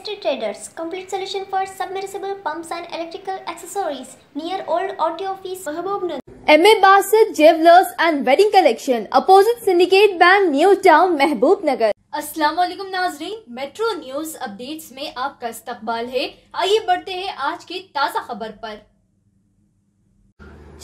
Industry Traders Complete solution for submersible pumps and electrical accessories near old auto office Mahabubnagar. MA Bassett Jewelers and Wedding Collection Opposite Syndicate Bank New Town Mehboob Aslam नाजरीन metro news updates में आपका इस्तकबाल है आइए बढ़ते हैं आज की ताज़ा खबर पर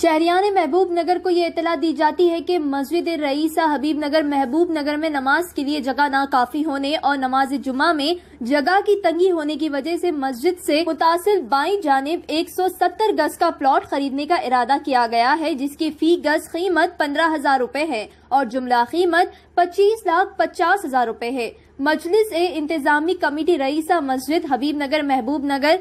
शहरियान महबूब नगर को ये इतला दी जाती है कि मस्जिद रईसा हबीब नगर महबूब नगर में नमाज के लिए जगह नाकाफी होने और नमाज जुमा में जगह की तंगी होने की वजह से मस्जिद से मुतासर बाई जानब 170 गज का प्लॉट खरीदने का इरादा किया गया है जिसकी फी गज कीमत पंद्रह हजार रूपए है और जुमला कीमत पच्चीस लाख पचास हजार रूपए है मजलिस ए इंतजामी कमेटी रईसा मस्जिद हबीब नगर महबूब नगर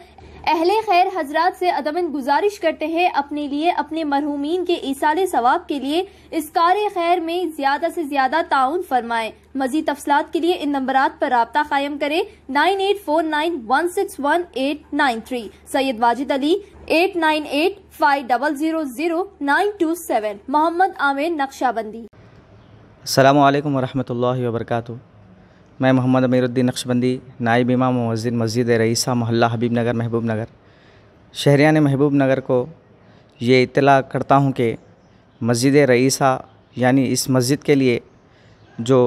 अहले खैर हजरात से अदमन गुजारिश करते हैं अपने लिए अपने मरहूमिन के ईसाल सवाब के लिए इस कार खैर में ज्यादा से ज्यादा ताउन फरमाएं मजीद तफसलात के लिए इन नंबर पर रबता कायम करें nine eight four nine one six one eight nine three Syed Wajid Ali eight nine eight five double zero zero nine two seven Mohammad Aamir Naqshbandi अल्लाम वरहमल वर्का मैं मोहम्मद अमीरुद्दीन नक्शबंदी नायब इमाम मस्जिद मस्जिद रईसा मोहल्ला हबीब नगर महबूब नगर शहरियान महबूब नगर को ये इतला करता हूँ कि मस्जिद रईसा यानी इस मस्जिद के लिए जो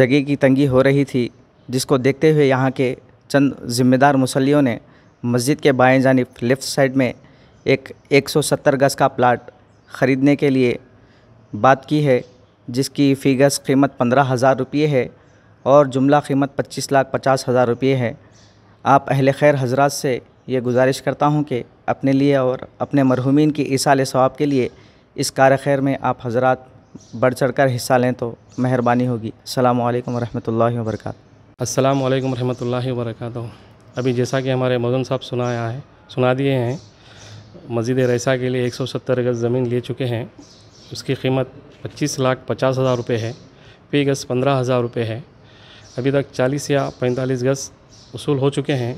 जगह की तंगी हो रही थी जिसको देखते हुए यहाँ के चंद ज़िम्मेदार मुसलियों ने मस्जिद के बाएं जानब लेफ़्ट साइड में एक 170 गज़ का प्लाट ख़रीदने के लिए बात की है जिसकी फीगस कीमत पंद्रह हज़ार रुपये है और जुमला कीमत पच्चीस लाख पचास हज़ार रुपये है आप अहल खैर हजरात से ये गुजारिश करता हूँ कि अपने लिए और अपने मरहूमिन की ईसाल सवाब के लिए इस कार खैर में आप हजरात बढ़ चढ़ कर हिस्सा लें तो मेहरबानी होगी अल्लाम वरहमल वरक अल्लाम वरहमल वर्क अभी जैसा कि हमारे मौजन साहब सुनाया है सुना दिए हैं मस्जिद रैसा के लिए एक सत्तर गज़ ज़मीन ले चुके हैं उसकी कीमत पच्चीस लाख पचास हज़ार रुपये है पे गज़ पंद्रह हज़ार रुपये है अभी तक चालीस या पैंतालीस गज़ वसूल हो चुके हैं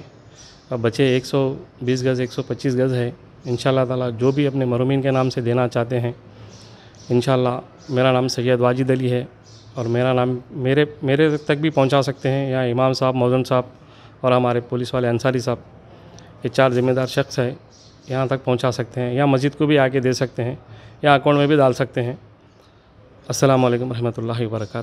अब बचे 120 गज़ 125 गज़ है इन ताला जो भी अपने मरूमिन के नाम से देना चाहते हैं इन मेरा नाम सैयद वाजिद अली है और मेरा नाम मेरे मेरे तक भी पहुँचा सकते हैं या इमाम साहब मौजन साहब और हमारे पुलिस वाले अंसारी साहब ये चार ज़िम्मेदार शख्स है यहाँ तक पहुँचा सकते हैं या मस्जिद को भी आके दे सकते हैं या अकाउंट में भी डाल सकते हैं असलम वरहमल वर्का